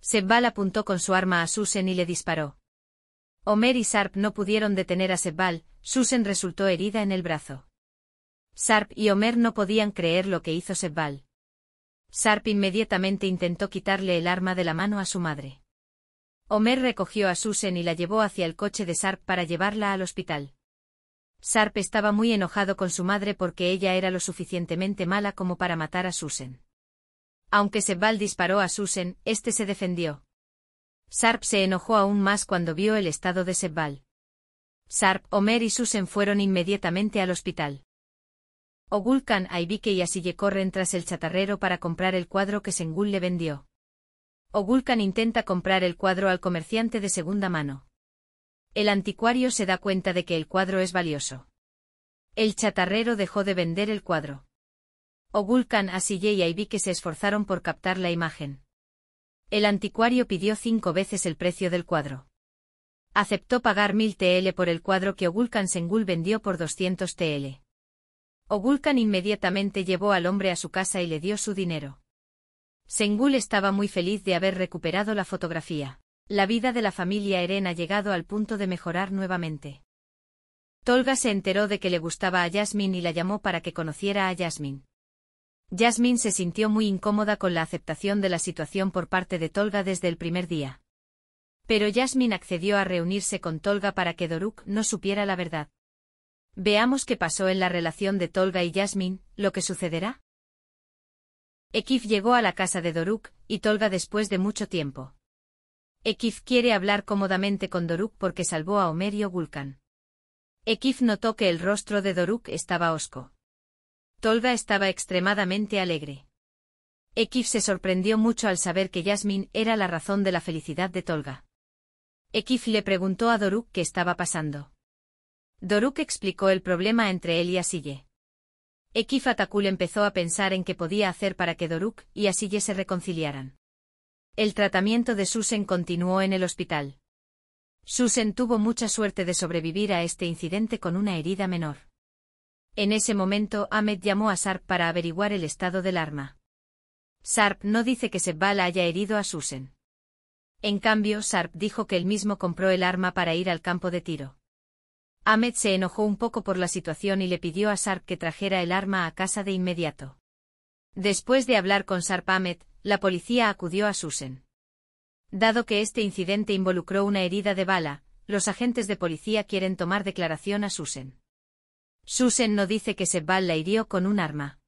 Sebbal apuntó con su arma a Susen y le disparó. Homer y Sarp no pudieron detener a Sebbal, Susen resultó herida en el brazo. Sarp y Homer no podían creer lo que hizo Sebbal. Sarp inmediatamente intentó quitarle el arma de la mano a su madre. Homer recogió a susen y la llevó hacia el coche de Sarp para llevarla al hospital. Sarp estaba muy enojado con su madre porque ella era lo suficientemente mala como para matar a Susen. Aunque Sebal disparó a Susen, este se defendió. Sarp se enojó aún más cuando vio el estado de Sebal. Sarp, Omer y Susen fueron inmediatamente al hospital. Ogulkan, Aibike y Asille corren tras el chatarrero para comprar el cuadro que Sengul le vendió. Ogulkan intenta comprar el cuadro al comerciante de segunda mano. El anticuario se da cuenta de que el cuadro es valioso. El chatarrero dejó de vender el cuadro. Ogulkan oh, Asilleya y que se esforzaron por captar la imagen. El anticuario pidió cinco veces el precio del cuadro. Aceptó pagar 1000 TL por el cuadro que Ogulkan oh, Sengul vendió por 200 TL. Ogulcan inmediatamente llevó al hombre a su casa y le dio su dinero. Sengul estaba muy feliz de haber recuperado la fotografía. La vida de la familia Eren ha llegado al punto de mejorar nuevamente. Tolga se enteró de que le gustaba a Yasmin y la llamó para que conociera a Yasmin. Yasmin se sintió muy incómoda con la aceptación de la situación por parte de Tolga desde el primer día. Pero Yasmin accedió a reunirse con Tolga para que Doruk no supiera la verdad. Veamos qué pasó en la relación de Tolga y Yasmin. lo que sucederá. Ekif llegó a la casa de Doruk, y Tolga después de mucho tiempo. Ekif quiere hablar cómodamente con Doruk porque salvó a Homer y Ekif notó que el rostro de Doruk estaba osco. Tolga estaba extremadamente alegre. Ekif se sorprendió mucho al saber que Yasmin era la razón de la felicidad de Tolga. Ekif le preguntó a Doruk qué estaba pasando. Doruk explicó el problema entre él y Asille. Ekif Atakul empezó a pensar en qué podía hacer para que Doruk y Asille se reconciliaran. El tratamiento de Susen continuó en el hospital. Susen tuvo mucha suerte de sobrevivir a este incidente con una herida menor. En ese momento Ahmed llamó a Sarp para averiguar el estado del arma. Sarp no dice que Bala haya herido a Susen. En cambio, Sarp dijo que él mismo compró el arma para ir al campo de tiro. Ahmed se enojó un poco por la situación y le pidió a Sarp que trajera el arma a casa de inmediato. Después de hablar con Sarp Ahmed, la policía acudió a Susan. Dado que este incidente involucró una herida de bala, los agentes de policía quieren tomar declaración a Susan. Susan no dice que Sebal la hirió con un arma.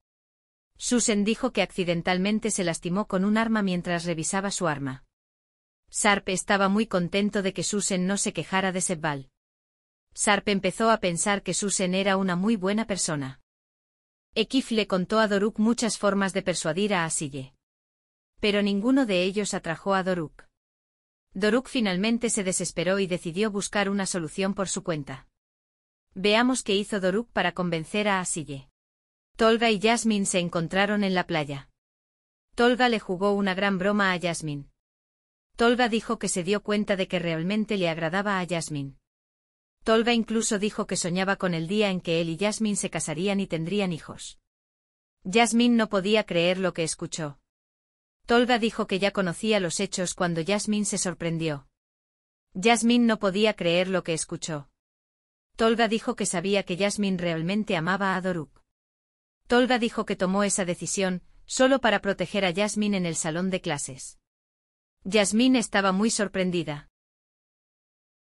Susan dijo que accidentalmente se lastimó con un arma mientras revisaba su arma. Sarpe estaba muy contento de que Susen no se quejara de Sebal. Sarp empezó a pensar que Susen era una muy buena persona. Ekif le contó a Doruk muchas formas de persuadir a Asille. Pero ninguno de ellos atrajo a Doruk. Doruk finalmente se desesperó y decidió buscar una solución por su cuenta. Veamos qué hizo Doruk para convencer a Asille. Tolga y Yasmin se encontraron en la playa. Tolga le jugó una gran broma a Yasmin. Tolga dijo que se dio cuenta de que realmente le agradaba a Yasmin. Tolga incluso dijo que soñaba con el día en que él y Yasmin se casarían y tendrían hijos. Yasmin no podía creer lo que escuchó. Tolga dijo que ya conocía los hechos cuando Yasmin se sorprendió. Yasmin no podía creer lo que escuchó. Tolga dijo que sabía que Yasmin realmente amaba a Doruk. Tolga dijo que tomó esa decisión, solo para proteger a Yasmin en el salón de clases. Yasmin estaba muy sorprendida.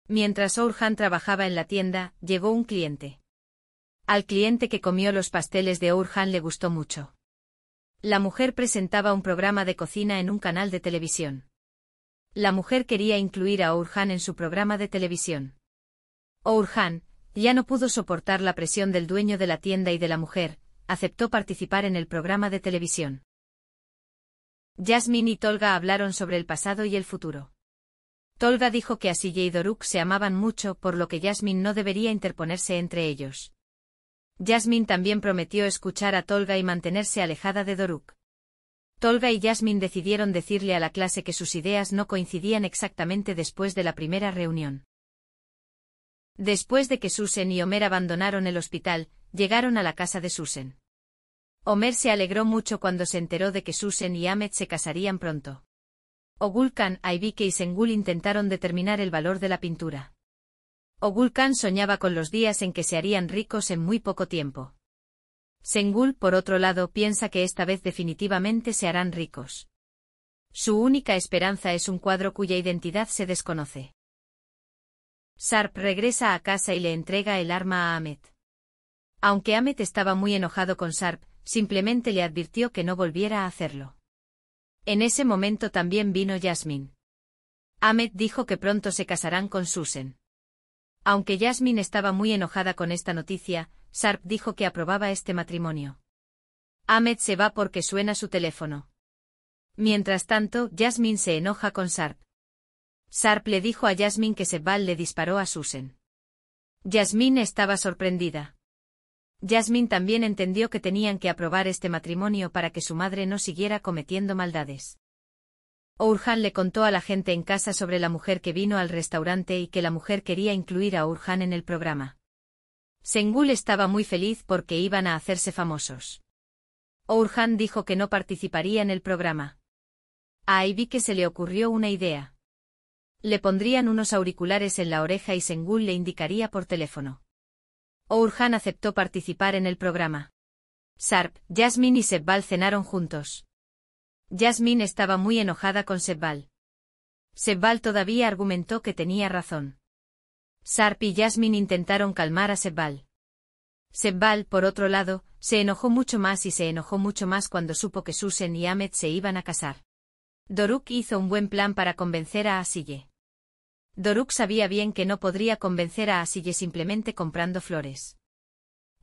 Mientras Orhan trabajaba en la tienda, llegó un cliente. Al cliente que comió los pasteles de Orhan le gustó mucho. La mujer presentaba un programa de cocina en un canal de televisión. La mujer quería incluir a Orhan en su programa de televisión. Orhan, ya no pudo soportar la presión del dueño de la tienda y de la mujer, aceptó participar en el programa de televisión. Jasmine y Tolga hablaron sobre el pasado y el futuro. Tolga dijo que Asiye y Doruk se amaban mucho, por lo que Jasmine no debería interponerse entre ellos. Jasmine también prometió escuchar a Tolga y mantenerse alejada de Doruk. Tolga y Jasmine decidieron decirle a la clase que sus ideas no coincidían exactamente después de la primera reunión. Después de que Susan y Homer abandonaron el hospital, llegaron a la casa de Susan. Homer se alegró mucho cuando se enteró de que Susan y Ahmed se casarían pronto. Ogulkan, Aibike y Sengul intentaron determinar el valor de la pintura. Ogulkan soñaba con los días en que se harían ricos en muy poco tiempo. Sengul, por otro lado, piensa que esta vez definitivamente se harán ricos. Su única esperanza es un cuadro cuya identidad se desconoce. Sarp regresa a casa y le entrega el arma a Ahmet. Aunque Ahmet estaba muy enojado con Sarp, simplemente le advirtió que no volviera a hacerlo. En ese momento también vino Yasmin. Ahmet dijo que pronto se casarán con Susan. Aunque Yasmin estaba muy enojada con esta noticia, Sarp dijo que aprobaba este matrimonio. Ahmed se va porque suena su teléfono. Mientras tanto, Yasmin se enoja con Sarp. Sarp le dijo a Yasmin que Sebal le disparó a Susan. Yasmin estaba sorprendida. Yasmin también entendió que tenían que aprobar este matrimonio para que su madre no siguiera cometiendo maldades. Urhan le contó a la gente en casa sobre la mujer que vino al restaurante y que la mujer quería incluir a Urhan en el programa. Sengul estaba muy feliz porque iban a hacerse famosos. Urhan dijo que no participaría en el programa. A vi que se le ocurrió una idea. Le pondrían unos auriculares en la oreja y Sengul le indicaría por teléfono. Ourhan aceptó participar en el programa. Sarp, Yasmin y Sebbal cenaron juntos. Yasmin estaba muy enojada con Sebbal. Sebbal todavía argumentó que tenía razón. Sarp y Yasmin intentaron calmar a Sebbal. Sebbal, por otro lado, se enojó mucho más y se enojó mucho más cuando supo que Susan y Ahmed se iban a casar. Doruk hizo un buen plan para convencer a Asille. Doruk sabía bien que no podría convencer a Asille simplemente comprando flores.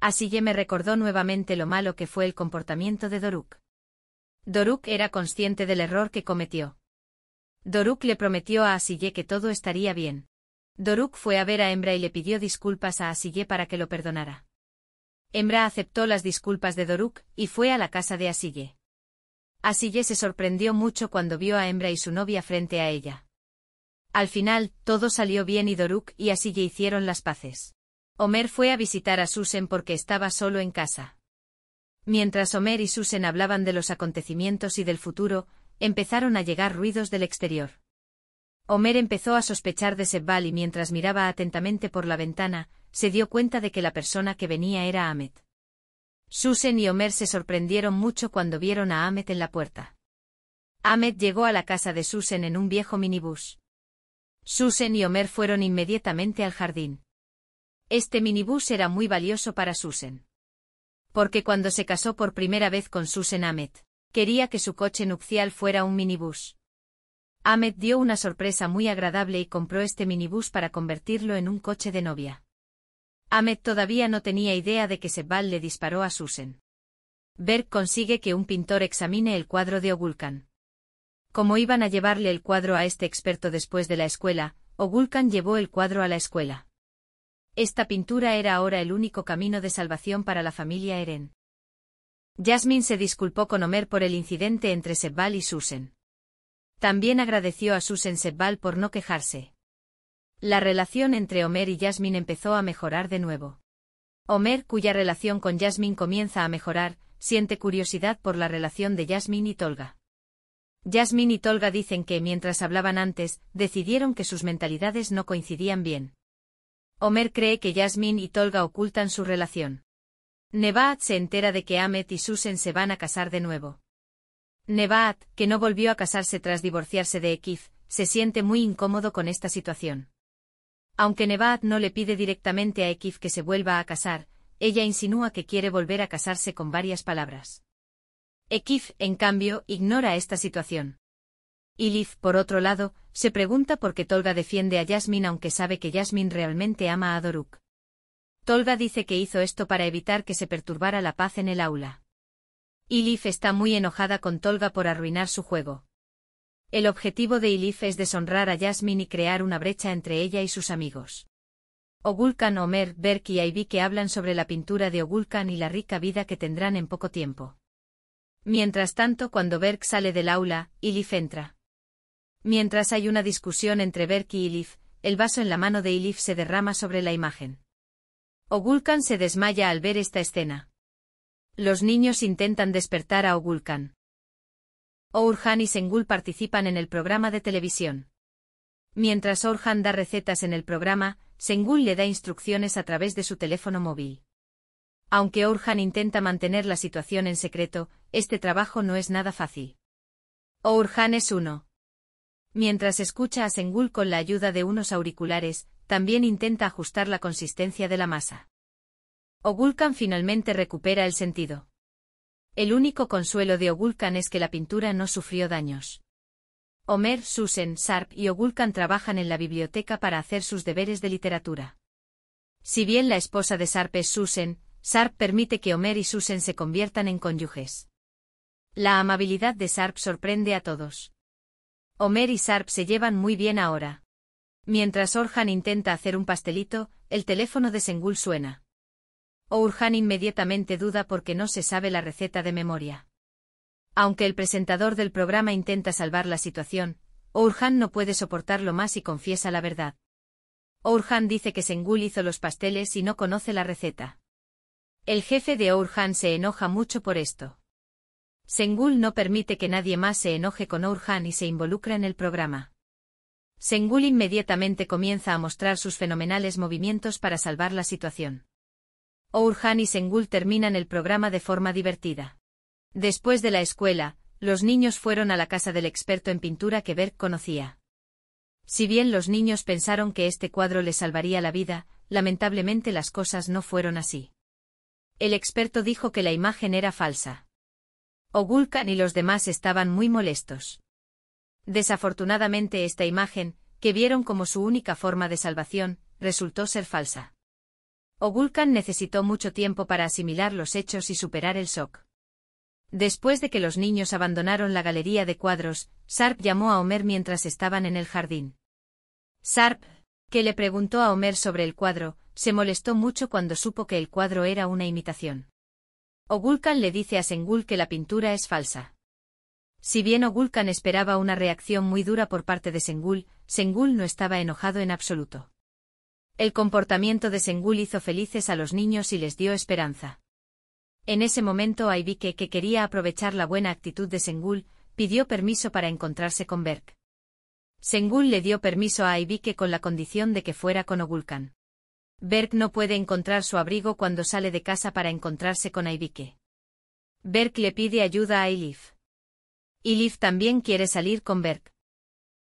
Asille me recordó nuevamente lo malo que fue el comportamiento de Doruk. Doruk era consciente del error que cometió. Doruk le prometió a Asille que todo estaría bien. Doruk fue a ver a Hembra y le pidió disculpas a Asille para que lo perdonara. Hembra aceptó las disculpas de Doruk y fue a la casa de Asille. Asille se sorprendió mucho cuando vio a Hembra y su novia frente a ella. Al final, todo salió bien y Doruk y Asiye hicieron las paces. Homer fue a visitar a Susen porque estaba solo en casa. Mientras Homer y Susen hablaban de los acontecimientos y del futuro, empezaron a llegar ruidos del exterior. Homer empezó a sospechar de Sebal y mientras miraba atentamente por la ventana, se dio cuenta de que la persona que venía era Ahmed. Susen y Homer se sorprendieron mucho cuando vieron a Ahmed en la puerta. Ahmed llegó a la casa de Susen en un viejo minibús. Susan y Homer fueron inmediatamente al jardín. Este minibús era muy valioso para Susan. Porque cuando se casó por primera vez con Susan Amet, quería que su coche nupcial fuera un minibús. Amet dio una sorpresa muy agradable y compró este minibús para convertirlo en un coche de novia. Amet todavía no tenía idea de que Sebal le disparó a Susan. Berg consigue que un pintor examine el cuadro de Ogulkan. Como iban a llevarle el cuadro a este experto después de la escuela, Ogulcan llevó el cuadro a la escuela. Esta pintura era ahora el único camino de salvación para la familia Eren. Jasmine se disculpó con Homer por el incidente entre Sebal y Susan. También agradeció a Susan Sebal por no quejarse. La relación entre Homer y Jasmine empezó a mejorar de nuevo. Homer, cuya relación con Jasmine comienza a mejorar, siente curiosidad por la relación de Jasmine y Tolga. Yasmin y Tolga dicen que, mientras hablaban antes, decidieron que sus mentalidades no coincidían bien. Homer cree que Yasmin y Tolga ocultan su relación. Nevat se entera de que Ahmet y Susan se van a casar de nuevo. Nevat, que no volvió a casarse tras divorciarse de Ekif, se siente muy incómodo con esta situación. Aunque Nevat no le pide directamente a Ekif que se vuelva a casar, ella insinúa que quiere volver a casarse con varias palabras. Ekif, en cambio, ignora esta situación. Ilif, por otro lado, se pregunta por qué Tolga defiende a Yasmin aunque sabe que Yasmin realmente ama a Doruk. Tolga dice que hizo esto para evitar que se perturbara la paz en el aula. Ilif está muy enojada con Tolga por arruinar su juego. El objetivo de Ilif es deshonrar a Yasmin y crear una brecha entre ella y sus amigos. Ogulkan, Omer, Berk y Ivy que hablan sobre la pintura de Ogulkan y la rica vida que tendrán en poco tiempo. Mientras tanto cuando Berk sale del aula, Ilif entra. Mientras hay una discusión entre Berk y Ilif, el vaso en la mano de Ilif se derrama sobre la imagen. Ogulkan se desmaya al ver esta escena. Los niños intentan despertar a Ogulkan. Orhan y Sengul participan en el programa de televisión. Mientras Orhan da recetas en el programa, Sengul le da instrucciones a través de su teléfono móvil. Aunque Orhan intenta mantener la situación en secreto, este trabajo no es nada fácil. Ourhan es uno. Mientras escucha a Sengul con la ayuda de unos auriculares, también intenta ajustar la consistencia de la masa. Ogulkan finalmente recupera el sentido. El único consuelo de Ogulkan es que la pintura no sufrió daños. Homer, Susan, Sarp y Ogulkan trabajan en la biblioteca para hacer sus deberes de literatura. Si bien la esposa de Sarp es Susan, Sarp permite que Homer y Susen se conviertan en cónyuges. La amabilidad de Sarp sorprende a todos. Homer y Sarp se llevan muy bien ahora. Mientras Orhan intenta hacer un pastelito, el teléfono de Sengul suena. Orhan inmediatamente duda porque no se sabe la receta de memoria. Aunque el presentador del programa intenta salvar la situación, Orhan no puede soportarlo más y confiesa la verdad. Orhan dice que Sengul hizo los pasteles y no conoce la receta. El jefe de Orhan se enoja mucho por esto. Sengul no permite que nadie más se enoje con Orhan y se involucra en el programa. Sengul inmediatamente comienza a mostrar sus fenomenales movimientos para salvar la situación. Orhan y Sengul terminan el programa de forma divertida. Después de la escuela, los niños fueron a la casa del experto en pintura que Berg conocía. Si bien los niños pensaron que este cuadro les salvaría la vida, lamentablemente las cosas no fueron así. El experto dijo que la imagen era falsa. Ogulkan y los demás estaban muy molestos. Desafortunadamente esta imagen, que vieron como su única forma de salvación, resultó ser falsa. Ogulkan necesitó mucho tiempo para asimilar los hechos y superar el shock. Después de que los niños abandonaron la galería de cuadros, Sarp llamó a Homer mientras estaban en el jardín. Sarp, que le preguntó a Homer sobre el cuadro, se molestó mucho cuando supo que el cuadro era una imitación. Ogulkan le dice a Sengul que la pintura es falsa. Si bien Ogulkan esperaba una reacción muy dura por parte de Sengul, Sengul no estaba enojado en absoluto. El comportamiento de Sengul hizo felices a los niños y les dio esperanza. En ese momento Aibike, que quería aprovechar la buena actitud de Sengul, pidió permiso para encontrarse con Berg. Sengul le dio permiso a Aibike con la condición de que fuera con Ogulkan. Berk no puede encontrar su abrigo cuando sale de casa para encontrarse con Aibike. Berk le pide ayuda a Elif. Elif también quiere salir con Berk.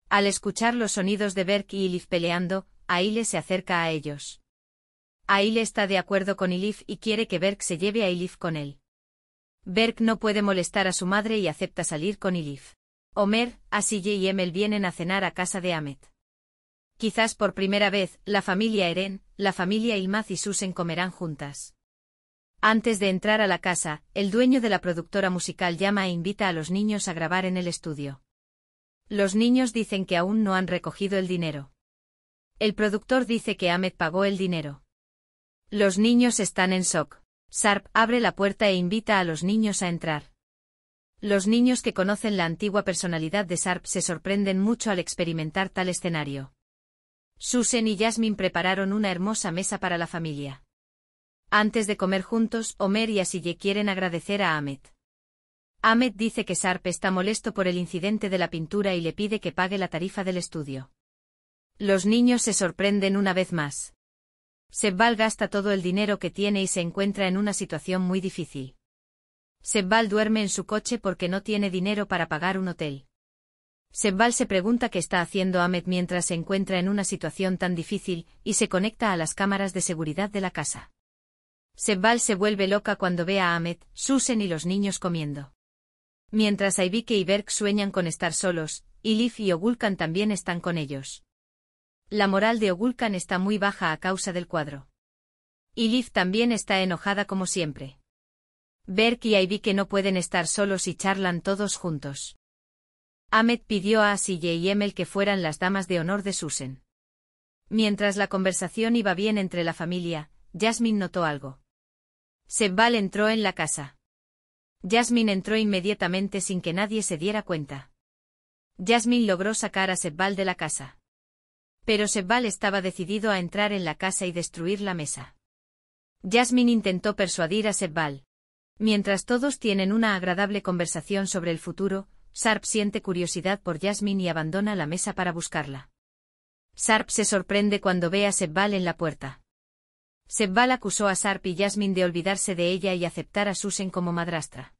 Al escuchar los sonidos de Berk y Elif peleando, Aile se acerca a ellos. Aile está de acuerdo con Elif y quiere que Berk se lleve a Elif con él. Berk no puede molestar a su madre y acepta salir con Elif. Homer, Asiye y Emel vienen a cenar a casa de Ahmet. Quizás por primera vez, la familia Eren, la familia Ilmaz y susen comerán juntas. Antes de entrar a la casa, el dueño de la productora musical llama e invita a los niños a grabar en el estudio. Los niños dicen que aún no han recogido el dinero. El productor dice que Ahmed pagó el dinero. Los niños están en shock. Sarp abre la puerta e invita a los niños a entrar. Los niños que conocen la antigua personalidad de Sarp se sorprenden mucho al experimentar tal escenario. Susan y Jasmine prepararon una hermosa mesa para la familia. Antes de comer juntos, Homer y Asille quieren agradecer a Ahmet. Ahmet dice que Sarpe está molesto por el incidente de la pintura y le pide que pague la tarifa del estudio. Los niños se sorprenden una vez más. Sebbal gasta todo el dinero que tiene y se encuentra en una situación muy difícil. Sebbal duerme en su coche porque no tiene dinero para pagar un hotel. Sebbal se pregunta qué está haciendo Ahmed mientras se encuentra en una situación tan difícil y se conecta a las cámaras de seguridad de la casa. Sebbal se vuelve loca cuando ve a Ahmet, Susan y los niños comiendo. Mientras Aibike y Berk sueñan con estar solos, Ilif y Ogulcan también están con ellos. La moral de Ogulcan está muy baja a causa del cuadro. Ilif también está enojada como siempre. Berk y Aibike no pueden estar solos y charlan todos juntos. Ahmed pidió a Asiye y Emel que fueran las damas de honor de susen Mientras la conversación iba bien entre la familia, Jasmine notó algo. Sebbal entró en la casa. Jasmine entró inmediatamente sin que nadie se diera cuenta. Jasmine logró sacar a Sebbal de la casa. Pero Sebbal estaba decidido a entrar en la casa y destruir la mesa. Jasmine intentó persuadir a Sebbal. Mientras todos tienen una agradable conversación sobre el futuro, Sarp siente curiosidad por Jasmine y abandona la mesa para buscarla. Sarp se sorprende cuando ve a Sebbal en la puerta. Sebbal acusó a Sarp y Jasmine de olvidarse de ella y aceptar a Susan como madrastra.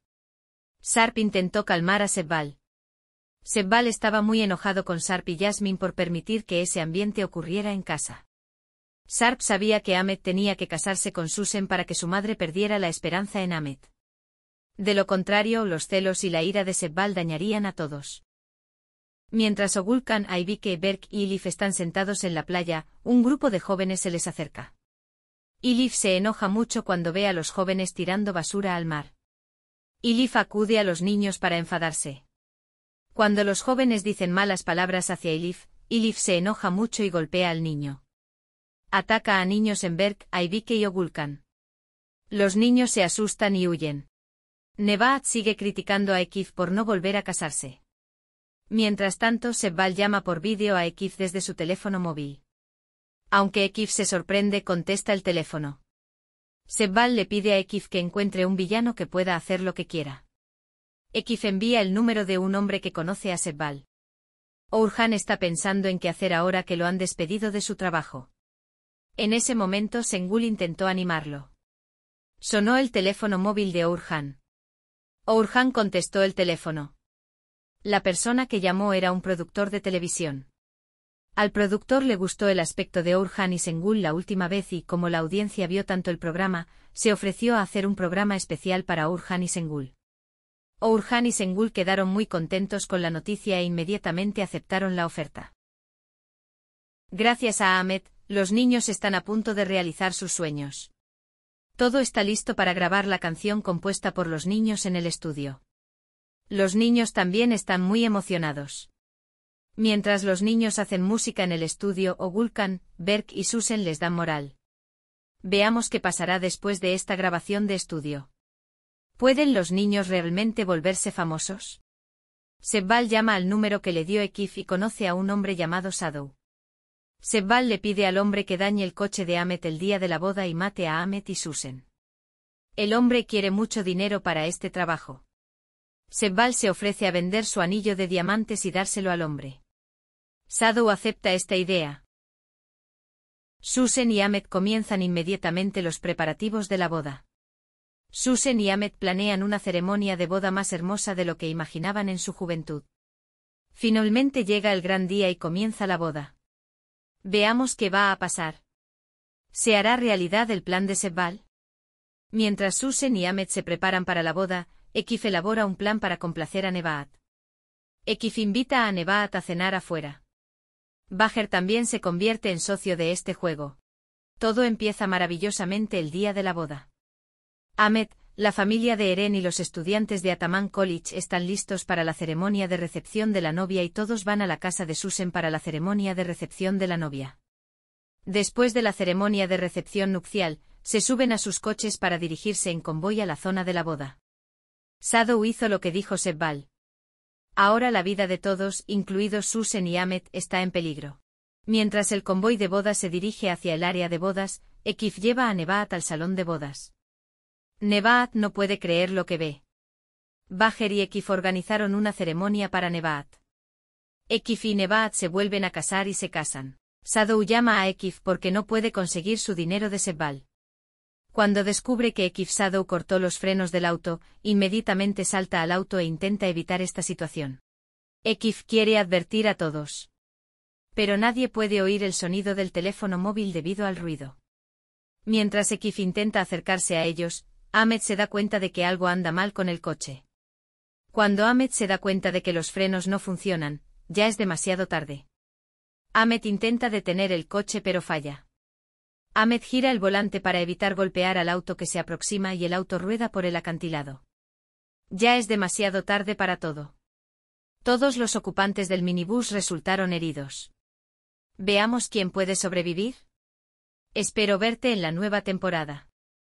Sarp intentó calmar a Sebbal. Sebbal estaba muy enojado con Sarp y Jasmine por permitir que ese ambiente ocurriera en casa. Sarp sabía que Ahmed tenía que casarse con Susan para que su madre perdiera la esperanza en Ahmed. De lo contrario, los celos y la ira de Sebal dañarían a todos. Mientras Ogulcan, Aibike, Berk y Ilif están sentados en la playa, un grupo de jóvenes se les acerca. Ilif se enoja mucho cuando ve a los jóvenes tirando basura al mar. Ilif acude a los niños para enfadarse. Cuando los jóvenes dicen malas palabras hacia Ilif, Ilif se enoja mucho y golpea al niño. Ataca a niños en Berk, Aibike y Ogulcan. Los niños se asustan y huyen. Nevaat sigue criticando a Ekif por no volver a casarse. Mientras tanto, Sebbal llama por vídeo a Ekif desde su teléfono móvil. Aunque Ekif se sorprende, contesta el teléfono. Sebbal le pide a Ekif que encuentre un villano que pueda hacer lo que quiera. Ekif envía el número de un hombre que conoce a Sebbal. Orhan está pensando en qué hacer ahora que lo han despedido de su trabajo. En ese momento Sengul intentó animarlo. Sonó el teléfono móvil de Urhan. Urhan contestó el teléfono. La persona que llamó era un productor de televisión. Al productor le gustó el aspecto de Urhan y Sengul la última vez y como la audiencia vio tanto el programa, se ofreció a hacer un programa especial para Urhan y Sengul. Urhan y Sengul quedaron muy contentos con la noticia e inmediatamente aceptaron la oferta. Gracias a Ahmed, los niños están a punto de realizar sus sueños. Todo está listo para grabar la canción compuesta por los niños en el estudio. Los niños también están muy emocionados. Mientras los niños hacen música en el estudio Ogulcan, Berk y Susan les dan moral. Veamos qué pasará después de esta grabación de estudio. ¿Pueden los niños realmente volverse famosos? Sebal llama al número que le dio Ekif y conoce a un hombre llamado Sadou. Sebal le pide al hombre que dañe el coche de Amet el día de la boda y mate a Amet y Susen. El hombre quiere mucho dinero para este trabajo. Sebbal se ofrece a vender su anillo de diamantes y dárselo al hombre. Sadou acepta esta idea. Susen y Amet comienzan inmediatamente los preparativos de la boda. Susen y Amet planean una ceremonia de boda más hermosa de lo que imaginaban en su juventud. Finalmente llega el gran día y comienza la boda. Veamos qué va a pasar. ¿Se hará realidad el plan de Sebbal? Mientras Susen y Ahmed se preparan para la boda, Ekif elabora un plan para complacer a Nebaat. Ekif invita a Nebaat a cenar afuera. Bajer también se convierte en socio de este juego. Todo empieza maravillosamente el día de la boda. Ahmed, la familia de Eren y los estudiantes de Ataman College están listos para la ceremonia de recepción de la novia y todos van a la casa de Susan para la ceremonia de recepción de la novia. Después de la ceremonia de recepción nupcial, se suben a sus coches para dirigirse en convoy a la zona de la boda. Sado hizo lo que dijo Sebal. Ahora la vida de todos, incluidos Susan y Amet, está en peligro. Mientras el convoy de bodas se dirige hacia el área de bodas, Ekif lleva a Nebat al salón de bodas. Nevaat no puede creer lo que ve. Bajer y Ekif organizaron una ceremonia para Nevaat. Ekif y Nevaat se vuelven a casar y se casan. Sadou llama a Ekif porque no puede conseguir su dinero de Sebal. Cuando descubre que Ekif Sadou cortó los frenos del auto, inmediatamente salta al auto e intenta evitar esta situación. Ekif quiere advertir a todos. Pero nadie puede oír el sonido del teléfono móvil debido al ruido. Mientras Ekif intenta acercarse a ellos, Ahmed se da cuenta de que algo anda mal con el coche. Cuando Ahmed se da cuenta de que los frenos no funcionan, ya es demasiado tarde. Ahmed intenta detener el coche pero falla. Ahmed gira el volante para evitar golpear al auto que se aproxima y el auto rueda por el acantilado. Ya es demasiado tarde para todo. Todos los ocupantes del minibús resultaron heridos. Veamos quién puede sobrevivir. Espero verte en la nueva temporada.